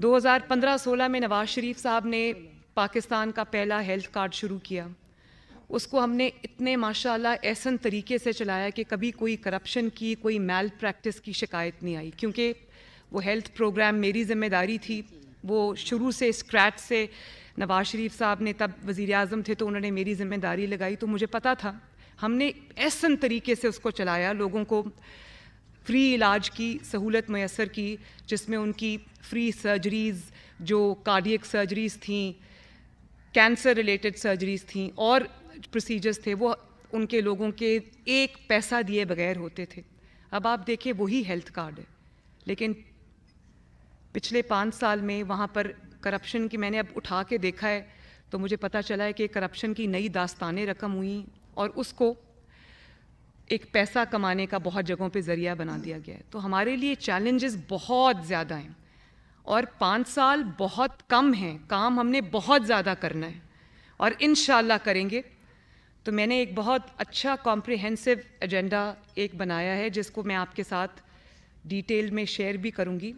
2015-16 में नवाज शरीफ साहब ने पाकिस्तान का पहला हेल्थ कार्ड शुरू किया उसको हमने इतने माशाल्लाह ऐसन तरीके से चलाया कि कभी कोई करप्शन की कोई मेल प्रैक्टिस की शिकायत नहीं आई क्योंकि वो हेल्थ प्रोग्राम मेरी जिम्मेदारी थी वो शुरू से स्क्रैच से नवाज शरीफ साहब ने तब वज़ी अजम थे तो उन्होंने मेरी जिम्मेदारी लगाई तो मुझे पता था हमने ऐसा तरीके से उसको चलाया लोगों को फ्री इलाज की सहूलत मैसर की जिसमें उनकी फ्री सर्जरीज़ जो कार्डियक सर्जरीज़ थी कैंसर रिलेटेड सर्जरीज़ थी और प्रोसीजर्स थे वो उनके लोगों के एक पैसा दिए बगैर होते थे अब आप देखिए वही हेल्थ कार्ड है लेकिन पिछले पाँच साल में वहाँ पर करप्शन की मैंने अब उठा के देखा है तो मुझे पता चला है कि करप्शन की नई दास्तानें रकम हुई और उसको एक पैसा कमाने का बहुत जगहों पे ज़रिया बना दिया गया है तो हमारे लिए चैलेंजेस बहुत ज़्यादा हैं और पाँच साल बहुत कम हैं काम हमने बहुत ज़्यादा करना है और इन करेंगे तो मैंने एक बहुत अच्छा कॉम्प्रिहेंसिव एजेंडा एक बनाया है जिसको मैं आपके साथ डिटेल में शेयर भी करूँगी